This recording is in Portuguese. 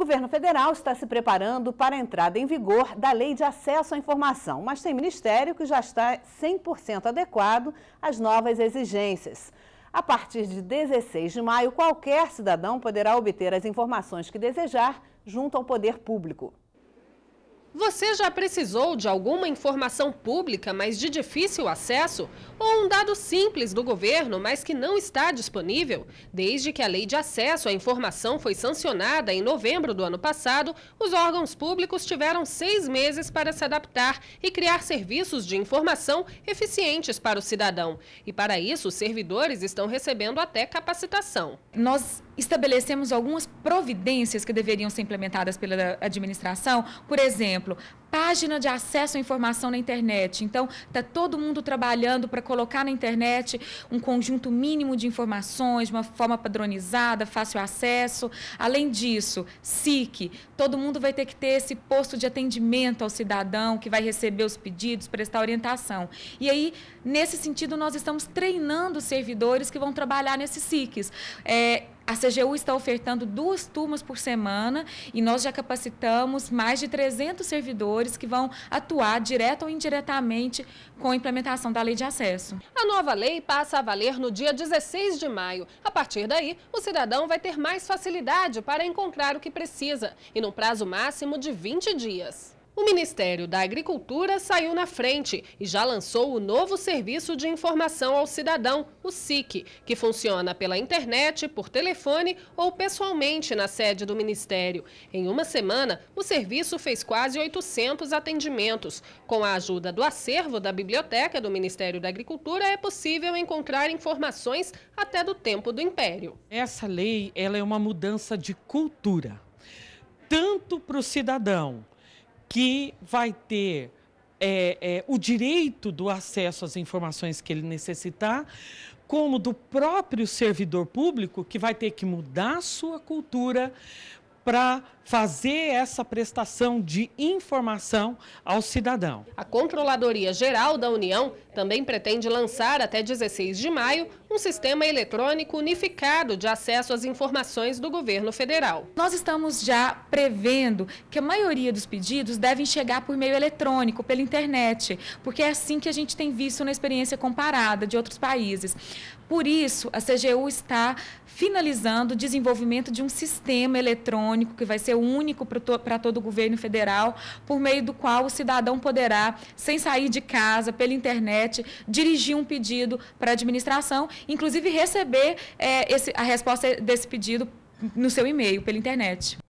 O governo federal está se preparando para a entrada em vigor da Lei de Acesso à Informação, mas tem ministério que já está 100% adequado às novas exigências. A partir de 16 de maio, qualquer cidadão poderá obter as informações que desejar junto ao poder público. Você já precisou de alguma informação pública, mas de difícil acesso? Ou um dado simples do governo, mas que não está disponível? Desde que a Lei de Acesso à Informação foi sancionada em novembro do ano passado, os órgãos públicos tiveram seis meses para se adaptar e criar serviços de informação eficientes para o cidadão. E para isso, os servidores estão recebendo até capacitação. Nós estabelecemos algumas providências que deveriam ser implementadas pela administração, por exemplo, página de acesso à informação na internet. Então, está todo mundo trabalhando para colocar na internet um conjunto mínimo de informações, de uma forma padronizada, fácil acesso. Além disso, SIC, todo mundo vai ter que ter esse posto de atendimento ao cidadão que vai receber os pedidos, prestar orientação. E aí, nesse sentido, nós estamos treinando servidores que vão trabalhar nesses SICs. É, a CGU está ofertando duas turmas por semana e nós já capacitamos mais de 300 servidores que vão atuar direta ou indiretamente com a implementação da lei de acesso. A nova lei passa a valer no dia 16 de maio. A partir daí, o cidadão vai ter mais facilidade para encontrar o que precisa e num prazo máximo de 20 dias. O Ministério da Agricultura saiu na frente e já lançou o novo Serviço de Informação ao Cidadão, o SIC, que funciona pela internet, por telefone ou pessoalmente na sede do Ministério. Em uma semana, o serviço fez quase 800 atendimentos. Com a ajuda do acervo da Biblioteca do Ministério da Agricultura, é possível encontrar informações até do tempo do Império. Essa lei ela é uma mudança de cultura, tanto para o cidadão que vai ter é, é, o direito do acesso às informações que ele necessitar, como do próprio servidor público, que vai ter que mudar sua cultura para fazer essa prestação de informação ao cidadão. A Controladoria Geral da União também pretende lançar até 16 de maio um sistema eletrônico unificado de acesso às informações do governo federal. Nós estamos já prevendo que a maioria dos pedidos devem chegar por meio eletrônico, pela internet, porque é assim que a gente tem visto na experiência comparada de outros países. Por isso, a CGU está finalizando o desenvolvimento de um sistema eletrônico que vai ser único para todo o governo federal, por meio do qual o cidadão poderá, sem sair de casa, pela internet, dirigir um pedido para a administração inclusive receber é, esse, a resposta desse pedido no seu e-mail, pela internet.